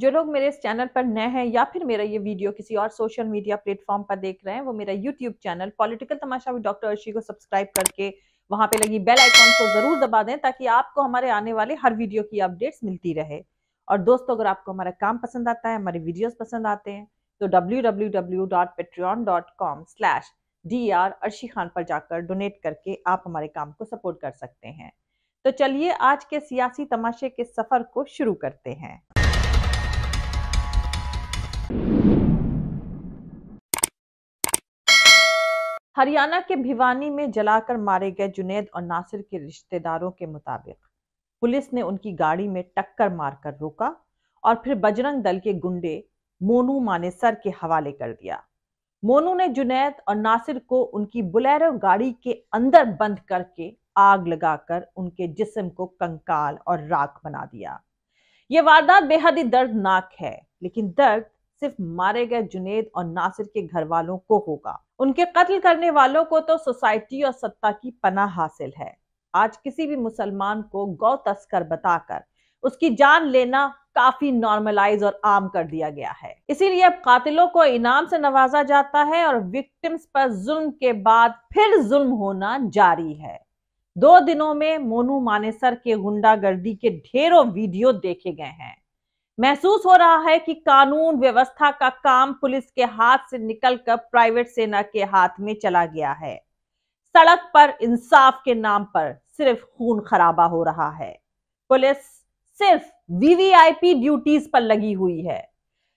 जो लोग मेरे इस चैनल पर नए हैं या फिर मेरा ये वीडियो किसी और सोशल मीडिया प्लेटफॉर्म पर देख रहे हैं वो मेरा यूट्यूब चैनल पॉलिटिकल तमाशा भी डॉक्टर अर्शी को सब्सक्राइब करके वहां पे लगी बेल आइकॉन को जरूर दबा दें ताकि आपको हमारे आने वाले हर वीडियो की अपडेट्स मिलती रहे और दोस्तों अगर आपको हमारा काम पसंद आता है हमारे वीडियोस पसंद आते हैं तो wwwpatreoncom drarshikhan अर्शी खान पर जाकर डोनेट करके आप हमारे काम को सपोर्ट कर सकते हैं तो चलिए आज के सियासी तमाशे के सफर को शुरू करते हैं हरियाणा के भिवानी में जलाकर मारे गए जुनेद और नासिर के रिश्तेदारों के मुताबिक पुलिस ने उनकी गाड़ी में टक्कर मारकर रोका और फिर बजरंग दल के गुंडे मोनू मानेसर के हवाले कर दिया मोनू ने जुनेद और नासिर को उनकी बुलेरो गाड़ी के अंदर बंद करके आग लगाकर उनके जिस्म को कंकाल और राख बना दिया यह वारदात बेहद ही दर्दनाक है लेकिन दर्द सिर्फ मारे गए जुनेद और नासिर के घर वालों को होगा उनके कत्ल करने वालों को तो सोसाइटी और सत्ता की पना हासिल है आज किसी भी मुसलमान को गौ तस्कर बताकर उसकी जान लेना काफी नॉर्मलाइज और आम कर दिया गया है इसीलिए अब कातिलों को इनाम से नवाजा जाता है और विक्टिम्स पर जुल्म के बाद फिर जुल्म होना जारी है दो दिनों में मोनू मानेसर के गुंडागर्दी के ढेरों वीडियो देखे गए हैं महसूस हो रहा है कि कानून व्यवस्था का काम पुलिस के हाथ से निकलकर प्राइवेट सेना के हाथ में चला गया है सड़क पर इंसाफ के नाम पर सिर्फ खून खराबा हो रहा है पुलिस सिर्फ वीवीआईपी ड्यूटीज पर लगी हुई है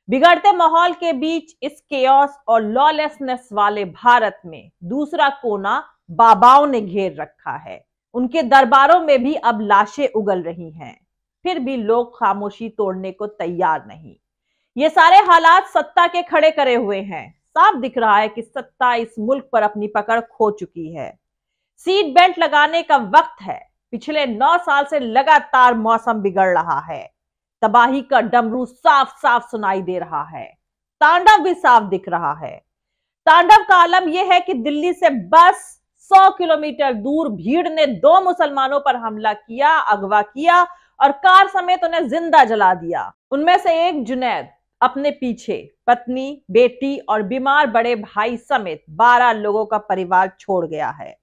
बिगड़ते माहौल के बीच इस केस और लॉलेसनेस वाले भारत में दूसरा कोना बाबाओं ने घेर रखा है उनके दरबारों में भी अब लाशें उगल रही हैं फिर भी लोग खामोशी तोड़ने को तैयार नहीं ये सारे हालात सत्ता के खड़े करे हुए हैं साफ दिख रहा है कि सत्ता इस मुल्क पर अपनी पकड़ खो चुकी है सीट बेल्ट लगाने का वक्त है पिछले नौ साल से लगातार मौसम बिगड़ रहा है तबाही का डमरू साफ साफ सुनाई दे रहा है तांडव भी साफ दिख रहा है तांडव का आलम यह है कि दिल्ली से बस 100 किलोमीटर दूर भीड़ ने दो मुसलमानों पर हमला किया अगवा किया और कार समेत उन्हें जिंदा जला दिया उनमें से एक जुनैद अपने पीछे पत्नी बेटी और बीमार बड़े भाई समेत 12 लोगों का परिवार छोड़ गया है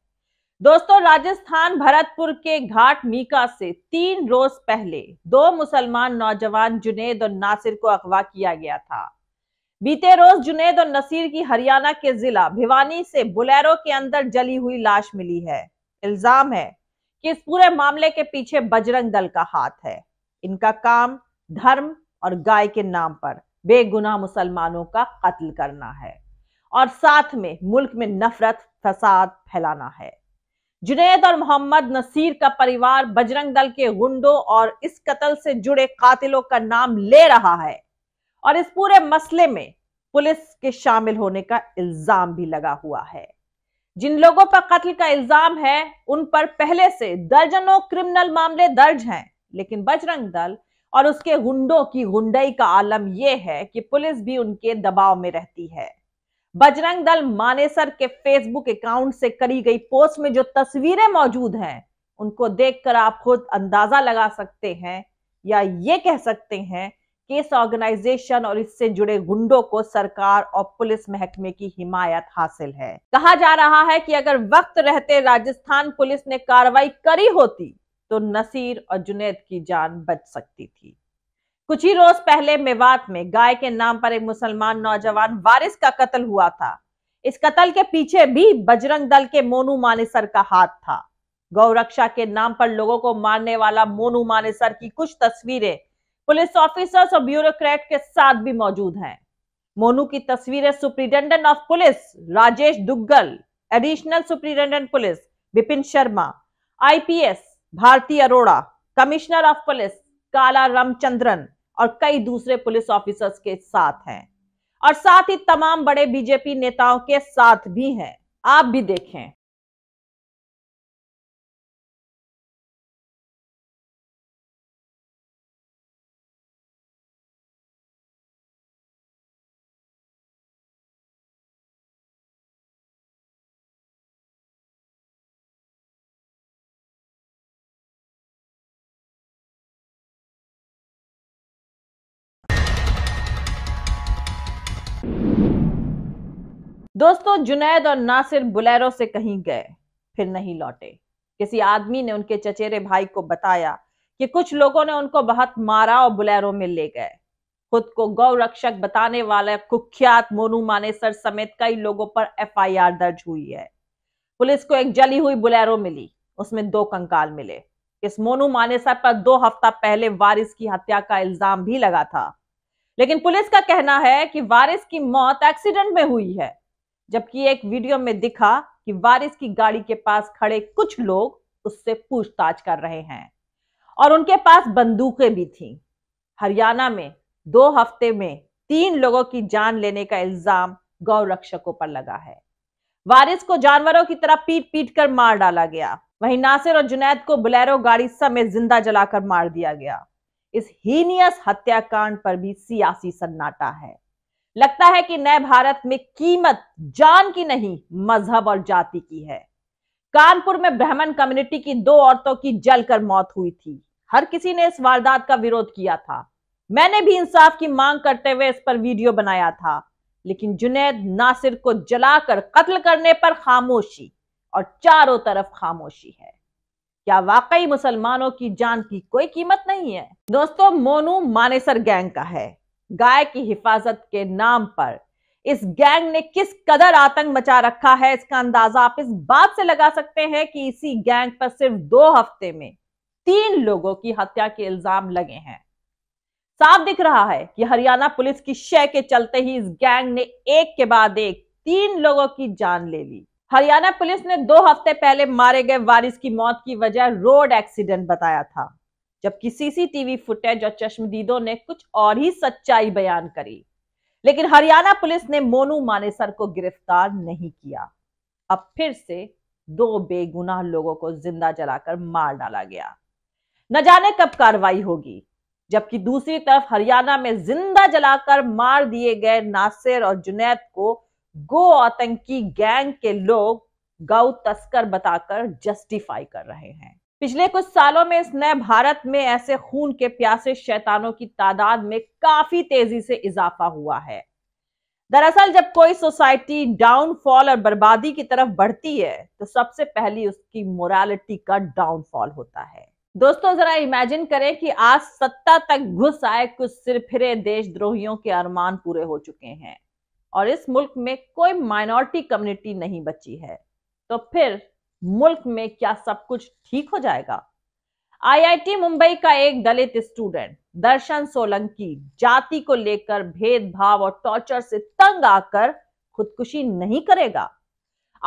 दोस्तों राजस्थान भरतपुर के घाट मीका से तीन रोज पहले दो मुसलमान नौजवान जुनेद और नासिर को अगवा किया गया था बीते रोज जुनेद और नसीर की हरियाणा के जिला भिवानी से बुलेरो के अंदर जली हुई लाश मिली है इल्जाम है कि इस पूरे मामले के पीछे बजरंग दल का हाथ है इनका काम धर्म और गाय के नाम पर बेगुनाह मुसलमानों का कत्ल करना है और साथ में मुल्क में नफरत फसाद फैलाना है जुनेद और मोहम्मद नसीर का परिवार बजरंग दल के गुंडों और इस कत्ल से जुड़े कातिलों का नाम ले रहा है और इस पूरे मसले में पुलिस के शामिल होने का इल्जाम भी लगा हुआ है जिन लोगों पर कत्ल का इल्जाम है उन पर पहले से दर्जनों क्रिमिनल मामले दर्ज हैं लेकिन बजरंग दल और उसके गुंडों की गुंडई का आलम यह है कि पुलिस भी उनके दबाव में रहती है बजरंग दल मानेसर के फेसबुक अकाउंट से करी गई पोस्ट में जो तस्वीरें मौजूद हैं उनको देखकर आप खुद अंदाजा लगा सकते हैं या ये कह सकते हैं केस ऑर्गेनाइजेशन और इससे जुड़े गुंडों को सरकार और पुलिस महकमे की हिमायत हासिल है कहा जा रहा है कि अगर वक्त रहते राजस्थान पुलिस ने कार्रवाई करी होती तो नसीर और जुनेद की जान बच सकती थी कुछ ही रोज पहले मेवात में गाय के नाम पर एक मुसलमान नौजवान वारिस का कत्ल हुआ था इस कत्ल के पीछे भी बजरंग दल के मोनू मानेसर का हाथ था गौरक्षा के नाम पर लोगों को मारने वाला मोनू मानेसर की कुछ तस्वीरें पुलिस ऑफिसर्स और ब्यूरोक्रेट के साथ भी मौजूद हैं मोनू की तस्वीरें superintendent of police Rajesh Duggal additional superintendent police Bipin Sharma IPS Bharti Arora commissioner of police Kala Ramachandran और कई दूसरे पुलिस ऑफिसर्स के साथ हैं और साथ ही तमाम बड़े बीजेपी नेताओं के साथ भी हैं आप भी देखें दोस्तों जुनैद और नासिर बुलेरो से कहीं गए फिर नहीं लौटे किसी आदमी ने उनके चचेरे भाई को बताया कि कुछ लोगों ने उनको बहुत मारा और बुलेरो में ले गए खुद को गौ रक्षक बताने वाले कुख्यात मोनू मानेसर समेत कई लोगों पर एफआईआर दर्ज हुई है पुलिस को एक जली हुई बुलेरो मिली उसमें दो कंकाल मिले इस मोनू मानेसर पर दो हफ्ता पहले वारिस की हत्या का इल्जाम भी लगा था लेकिन पुलिस का कहना है कि वारिस की मौत एक्सीडेंट में हुई है जबकि एक वीडियो में दिखा कि वारिस की गाड़ी के पास खड़े कुछ लोग उससे पूछताछ कर रहे हैं और उनके पास बंदूकें भी थीं। हरियाणा में दो हफ्ते में तीन लोगों की जान लेने का इल्जाम गौ रक्षकों पर लगा है वारिस को जानवरों की तरह पीट पीट कर मार डाला गया वहीं नासिर और जुनैद को बुलेरो गाड़ी समेत जिंदा जलाकर मार दिया गया इस हीनियस हत्याकांड पर भी सियासी सन्नाटा है लगता है कि नए भारत में कीमत जान की नहीं मजहब और जाति की है कानपुर में ब्राह्मण कम्युनिटी की दो औरतों की जलकर मौत हुई थी हर किसी ने इस वारदात का विरोध किया था मैंने भी इंसाफ की मांग करते हुए इस पर वीडियो बनाया था लेकिन जुनेद नासिर को जलाकर कत्ल करने पर खामोशी और चारों तरफ खामोशी है क्या वाकई मुसलमानों की जान की कोई कीमत नहीं है दोस्तों मोनू मानेसर गैंग का है गाय की हिफाजत के नाम पर इस गैंग ने किस कदर आतंक मचा रखा है इसका अंदाजा आप इस बात से लगा सकते हैं कि इसी गैंग पर सिर्फ दो हफ्ते में तीन लोगों की हत्या के इल्जाम लगे हैं साफ दिख रहा है कि हरियाणा पुलिस की शय के चलते ही इस गैंग ने एक के बाद एक तीन लोगों की जान ले ली हरियाणा पुलिस ने दो हफ्ते पहले मारे गए वारिस की मौत की वजह रोड एक्सीडेंट बताया था जबकि सीसीटीवी फुटेज और चश्मदीदों ने कुछ और ही सच्चाई बयान करी लेकिन हरियाणा पुलिस ने मोनू मानेसर को गिरफ्तार नहीं किया अब फिर से दो बेगुनाह लोगों को जिंदा जलाकर मार डाला गया न जाने कब कार्रवाई होगी जबकि दूसरी तरफ हरियाणा में जिंदा जलाकर मार दिए गए नासिर और जुनैद को गो आतंकी गैंग के लोग गौ तस्कर बताकर जस्टिफाई कर रहे हैं पिछले कुछ सालों में इस नए भारत में ऐसे खून के प्यासे शैतानों की तादाद में काफी तेजी से इजाफा हुआ है दरअसल जब कोई सोसाइटी डाउनफॉल और बर्बादी की तरफ बढ़ती है तो सबसे पहली उसकी मोरालिटी का डाउनफॉल होता है दोस्तों जरा इमेजिन करें कि आज सत्ता तक घुस आए कुछ सिरफिरे देशद्रोहियों के अरमान पूरे हो चुके हैं और इस मुल्क में कोई माइनॉरिटी कम्युनिटी नहीं बची है तो फिर मुल्क में क्या सब कुछ ठीक हो जाएगा आईआईटी मुंबई का एक दलित स्टूडेंट दर्शन सोलंकी जाति को लेकर भेदभाव और टॉर्चर से तंग आकर खुदकुशी नहीं करेगा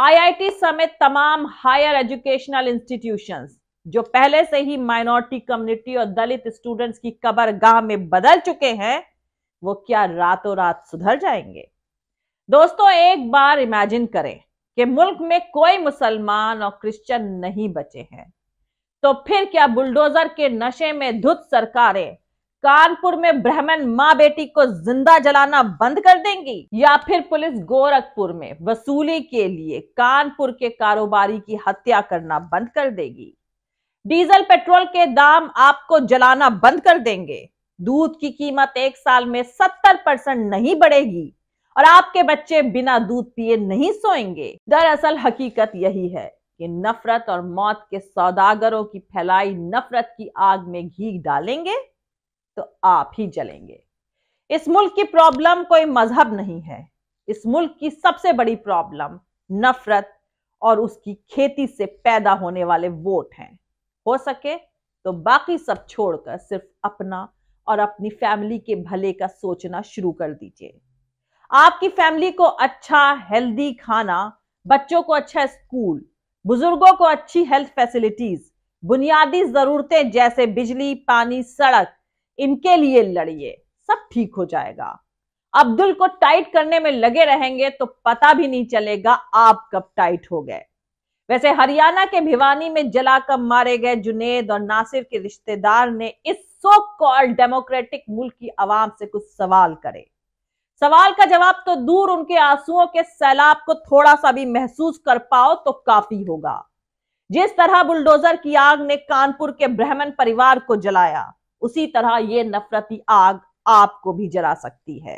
आईआईटी समेत तमाम हायर एजुकेशनल इंस्टीट्यूशंस जो पहले से ही माइनॉरिटी कम्युनिटी और दलित स्टूडेंट्स की कबरगाह में बदल चुके हैं वो क्या रातों रात सुधर जाएंगे दोस्तों एक बार इमेजिन करें कि मुल्क में कोई मुसलमान और क्रिश्चियन नहीं बचे हैं तो फिर क्या बुलडोजर के नशे में धुत सरकारें कानपुर में ब्राह्मण माँ बेटी को जिंदा जलाना बंद कर देंगी या फिर पुलिस गोरखपुर में वसूली के लिए कानपुर के कारोबारी की हत्या करना बंद कर देगी डीजल पेट्रोल के दाम आपको जलाना बंद कर देंगे दूध की कीमत एक साल में सत्तर परसेंट नहीं बढ़ेगी और आपके बच्चे बिना दूध पिए नहीं सोएंगे दरअसल हकीकत यही है कि नफरत और मौत के सौदागरों की फैलाई नफरत की आग में घी डालेंगे तो आप ही जलेंगे इस मुल्क की प्रॉब्लम कोई मजहब नहीं है इस मुल्क की सबसे बड़ी प्रॉब्लम नफरत और उसकी खेती से पैदा होने वाले वोट हैं हो सके तो बाकी सब छोड़कर सिर्फ अपना और अपनी फैमिली के भले का सोचना शुरू कर दीजिए आपकी फैमिली को अच्छा हेल्दी खाना बच्चों को अच्छा स्कूल बुजुर्गों को अच्छी हेल्थ फैसिलिटीज बुनियादी जरूरतें जैसे बिजली पानी सड़क इनके लिए लड़िए सब ठीक हो जाएगा अब्दुल को टाइट करने में लगे रहेंगे तो पता भी नहीं चलेगा आप कब टाइट हो गए वैसे हरियाणा के भिवानी में जलाकर मारे गए जुनेद और नासिर के रिश्तेदार ने इस सो कॉल्ड डेमोक्रेटिक मुल्क की आवाम से कुछ सवाल करे सवाल का जवाब तो दूर उनके आंसुओं के सैलाब को थोड़ा सा भी महसूस कर पाओ तो काफी होगा जिस तरह बुलडोजर की आग ने कानपुर के ब्राह्मण परिवार को जलाया उसी तरह ये नफरती आग आपको भी जला सकती है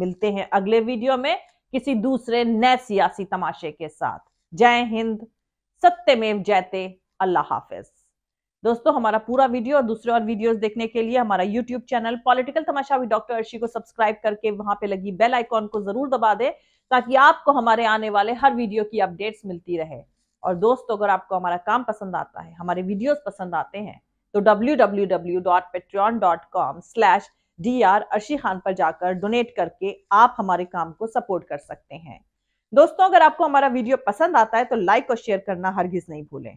मिलते हैं अगले वीडियो में किसी दूसरे नए सियासी तमाशे के साथ जय हिंद सत्यमेव जयते अल्लाह हाफिज दोस्तों हमारा पूरा वीडियो और दूसरे और वीडियोस देखने के लिए हमारा यूट्यूब चैनल पॉलिटिकल तमाशा भी डॉक्टर अर्शी को सब्सक्राइब करके वहां पे लगी बेल आइकॉन को जरूर दबा दे ताकि आपको हमारे आने वाले हर वीडियो की अपडेट्स मिलती रहे और दोस्तों अगर आपको हमारा काम पसंद आता है हमारे वीडियोज पसंद आते हैं तो W slash D R Arshi Khan पर जाकर डोनेट करके आप हमारे काम को सपोर्ट कर सकते हैं दोस्तों अगर आपको हमारा वीडियो पसंद आता है तो लाइक और शेयर करना हरगिज नहीं भूलें